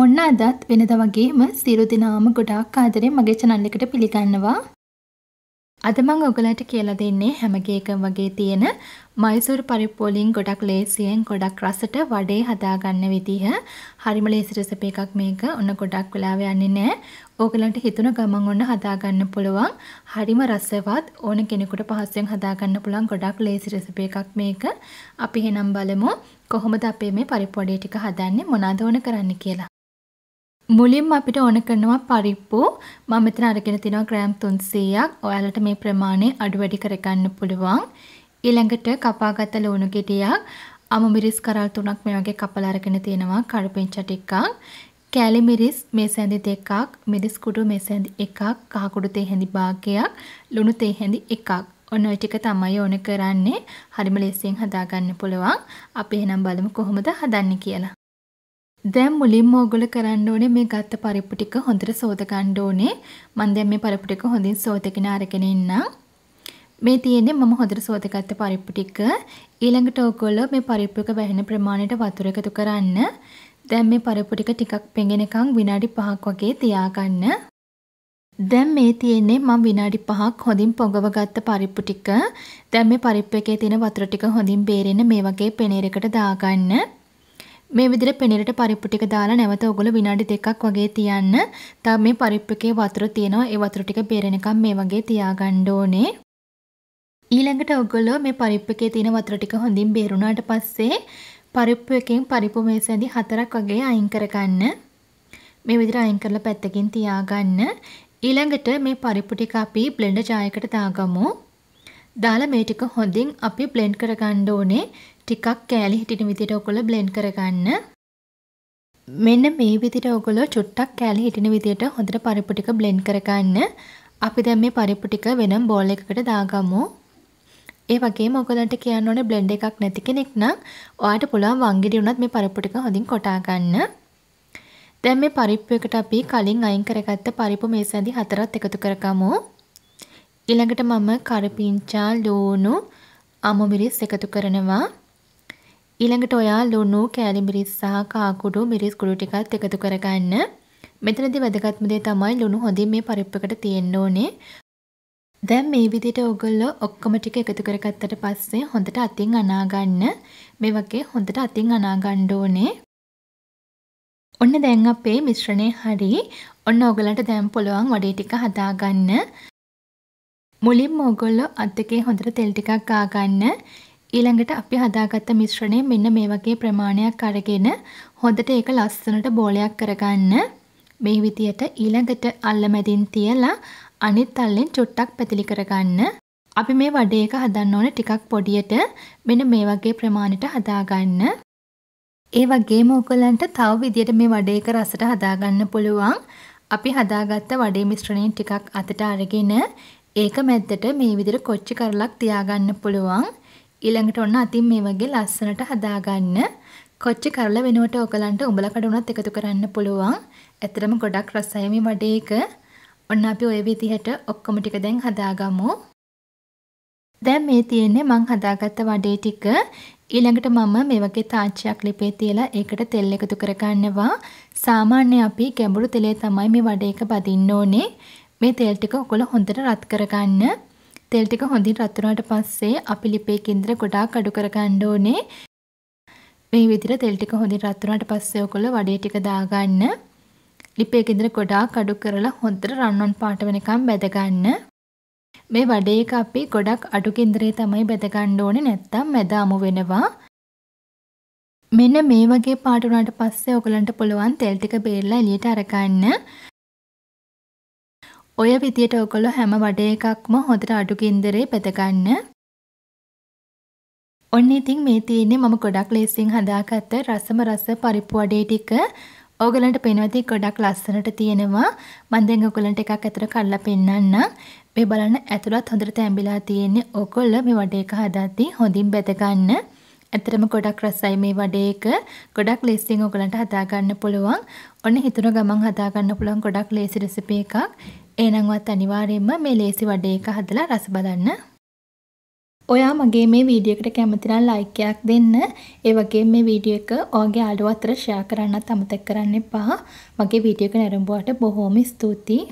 ඔන්න අදත් වෙනද වගේම සියලු දෙනාම ගොඩාක් ආදරේ මගේ channel එකට පිළිගන්නවා. අද මම ඔයගලට කියලා දෙන්නේ හැම කේකම වගේ තියෙන මයිසූර් පරිප්පු වලින් ගොඩක් ලේසියෙන් ගොඩක් රසට වඩේ හදාගන්න විදිහ. හරිම ලේසි රෙසිපි එකක් මේක. ඔන්න ගොඩක් වෙලාව යන්නේ නැහැ. ඕගලන්ට හිතුන ගමන් ඔන්න හදාගන්න පුළුවන්. හරිම රසවත් ඕන කෙනෙකුට පහසුවෙන් හදාගන්න පුළුවන් ගොඩක් ලේසි රෙසිපි එකක් මේක. අපි එහෙනම් බලමු කොහොමද අපේ මේ පරිප්පු වඩේ ටික හදන්නේ මොනවද ඕන කරන්න කියලා. මුලින්ම අපිට ඕන කරනවා පරිප්පු. මම මෙතන අරගෙන තිනවා ග්‍රෑම් 300ක්. ඔයාලට මේ ප්‍රමාණය අඩු වැඩි කරගන්න පුළුවන්. ඊළඟට කපාගත ලුණු ගෙඩියක්, අමු මිරිස් කරල් තුනක් මේ වගේ කපලා අරගෙන තිනවා කරුපෙන්ච ටිකක්. කෑලි මිරිස් මේ සැඳි දෙකක්, මිරිස් කුඩු මේ සැඳි එකක්, කහ කුඩු තේ හැඳි භාගයක්, ලුණු තේ හැඳි එකක්. ඔන්න ඔය ටික තමයි ඕන කරන්නේ. හරිම ලේසියෙන් හදාගන්න පුළුවන්. අපි එහෙනම් බලමු කොහොමද හදන්නේ කියලා. දැන් මුලින්ම ඕගොල්ලෝ කරන්න ඕනේ මේ ගත්ත පරිප්පු ටික හොඳට සෝද ගන්න ඕනේ. මම දැන් මේ පරිප්පු ටික හොඳින් සෝදගෙන අරගෙන ඉන්නම්. මේ තියෙන්නේ මම හොඳට සෝදගත්ත පරිප්පු ටික. ඊළඟට ඕගොල්ලෝ මේ පරිප්පු එක වැහෙන ප්‍රමාණයට වතුර එකතු කරන්න. දැන් මේ පරිප්පු ටික ටිකක් පෙඟෙනකන් විනාඩි 5ක් වගේ තියාගන්න. දැන් මේ තියෙන්නේ මම විනාඩි 5ක් හොඳින් පොඟවගත්ත පරිප්පු ටික. දැන් මේ පරිප්පු එකේ තියෙන වතුර ටික හොඳින් බේරෙන්න මේ වගේ පෙනීරයකට දාගන්න. මේ විදිහට පෙනෙරට පරිප්පු ටික දාලා නැවත ඔගොල්ලෝ විනාඩි දෙකක් වගේ තියන්න. තව මේ පරිප්පු එකේ වතුර තියෙනවා. ඒ වතුර ටික බේරෙනකම් මේ වගේ තියාගන්න ඕනේ. ඊළඟට ඔගොල්ලෝ මේ පරිප්පු එකේ තියෙන වතුර ටික හොඳින් බේරුණාට පස්සේ පරිප්පු එකෙන් පරිප්පු මේසෙන්දි හතරක් වගේ අයින් කරගන්න. මේ විදිහට අයින් කරලා පැත්තකින් තියාගන්න. ඊළඟට මේ පරිප්පු ටික අපි බ්ලෙන්ඩර් ජායකට දාගමු. දාලා මේ ටික හොඳින් අපි බ්ලෙන්ඩ් කරගන්න ඕනේ. ටිකක් කෑලි හිටින විදිහට ඔයගොල්ලෝ බ්ලෙන්ඩ් කරගන්න. මෙන්න මේ විදිහට ඔයගොල්ලෝ චුට්ටක් කෑලි හිටින විදිහට හොඳට පරිප්පු ටික බ්ලෙන්ඩ් කරගන්න. අපි දැන් මේ පරිප්පු ටික වෙනම බෝල් එකකට දාගමු. ඒ වගේම ඔයගලන්ට කියන්න ඕනේ බ්ලෙන්ඩ් එකක් නැති කෙනෙක් නම් ඔයාට පුළුවන් වංගෙඩි උනත් මේ පරිප්පු ටික හොඳින් කොටා ගන්න. දැන් මේ පරිප්පු එකට අපි කලින් අයින් කරගත්ත පරිප්පු මේසැඳි හතරත් එකතු කරගමු. ඊළඟට මම කරපිංචා ළූණු අමුමිරිස් එකතු කරනවා. ඊළඟට ඔයා ලුණු කෑලි මිරිස් සහ කාකුඩු මිරිස් කුඩු ටිකත් එකතු කරගන්න. මෙතනදී වැදගත්ම දේ තමයි ලුණු හොඳින් මේ පරිප්පකට තියෙන්න ඕනේ. දැන් මේ විදිහට ඔයගොල්ලෝ ඔක්කොම ටික එකතු කරගත්තට පස්සේ හොඳට අතින් අනා ගන්න. මේ වගේ හොඳට අතින් අනා ගන්න ඕනේ. ඔන්න දැන් අපේ මිශ්‍රණය හරි. ඔන්න ඔයගලන්ට දැන් පුළුවන් වඩේ ටික හදා ගන්න. මුලින්ම ඕගොල්ලෝ අත් දෙකේ හොඳට තෙල් ටිකක් ගාගන්න. ඊළඟට අපි හදාගත්ත මිශ්‍රණය මෙන්න මේ වගේ ප්‍රමාණයක් අරගෙන හොඳට ඒක ලස්සනට බෝලයක් කරගන්න. මේ විදියට ඊළඟට අල්ලමැදින් තියලා අනිත් අල්ලෙන් චුට්ටක් පැතිලි කරගන්න. අපි මේ වඩේ එක හදන්න ඕනේ ටිකක් පොඩියට මෙන්න මේ වගේ ප්‍රමාණයට හදාගන්න. ඒ වගේම ඔයගලන්ට තව විදියට මේ වඩේ එක රසට හදාගන්න පුළුවන්. අපි හදාගත්ත වඩේ මිශ්‍රණයෙන් ටිකක් අතට අරගෙන ඒක මැද්දට මේ විදිහට කොච්චි කරලක් තියාගන්න පුළුවන්. ඊළඟට ඔන්න අතින් මේ වගේ ලස්සනට හදාගන්න. කොච්චි කරල වෙනුවට ඔයගලන්ට උඹලා කඩ උනත් එකතු කරන්න පුළුවන්. ඇත්තටම ගොඩක් රසයි මේ වඩේක. ඔන්න අපි ওই විදිහට ඔක්කොම ටික දැන් හදාගමු. දැන් මේ තියෙන්නේ මං හදාගත්ත වඩේ ටික. ඊළඟට මම මේ වගේ තාච්චියක් ලිපේ තියලා ඒකට තෙල් එකතු කරගන්නවා. සාමාන්‍ය අපි ගැඹුරු තෙලේ තමයි මේ වඩේක බදින්න ඕනේ. මේ තෙල් ටික ඔයගොල්ලෝ හොඳට රත් කරගන්න. තෙල් ටික හොඳින් රත් වුණාට පස්සේ අපි ලිපේ කේන්දර ගොඩාක් අඩු කරගන්න ඕනේ. මේ විදිහට තෙල් ටික හොඳින් රත් වුණාට පස්සේ ඔයගොල්ලෝ වඩේ ටික දාගන්න. ලිපේ කේන්දර ගොඩාක් අඩු කරලා හොඳට රන්වන් පාට වෙනකම් බැදගන්න. මේ වඩේ එක අපි ගොඩක් අඩු කේන්දරේ තමයි බැදගන්න ඕනේ නැත්තම් මැද අමු වෙනවා. මෙන්න මේ වගේ පාට වුණාට පස්සේ ඔයගලන්ට පුළුවන් තෙල් ටික බේරලා එළියට අරගන්න. ඔය විදියට ඔයගොල්ලෝ හැම වඩේ එකක්ම හොඳට අඩු ගින්දරේ පෙත ගන්න. ඔන්න ඉතින් මේ තියෙන්නේ මම ගොඩක් ලේසියෙන් හදාගත්ත රසම රස පරිප්පු වඩේ ටික. ඕගලන්ට පේනවද ගොඩක් ලස්සනට තියෙනවා. මම දැන් ඔයගලන්ට එකක් අතර කඩලා පෙන්නන්නම්. මේ බලන්න ඇතුළත් හොඳට තැඹිලා තියෙන්නේ. ඔයගොල්ලෝ මේ වඩේ එක හදද්දී හොඳින් බෙද ගන්න. ඇතරම ගොඩක් රසයි මේ වඩේක ගොඩක් ලෙස්සින් ඔගලන්ට හදාගන්න පුළුවන් ඔන්න හිතුන ගමන් හදාගන්න පුළුවන් ගොඩක් ලේසි රෙසිපි එකක් ඒනංවත් අනිවාර්යෙන්ම මේ ලේසි වඩේ එක හදලා රස බලන්න. ඔයා මගේ මේ වීඩියෝ එකට කැමති නම් ලයික් එකක් දෙන්න. ඒ වගේම මේ වීඩියෝ එක ඔයාගේ යාළුවෝ අතර ෂෙයා කරන්නත් අමතක කරන්න එපා. මගේ වීඩියෝ එක නැරඹුවාට බොහොම ස්තුතියි.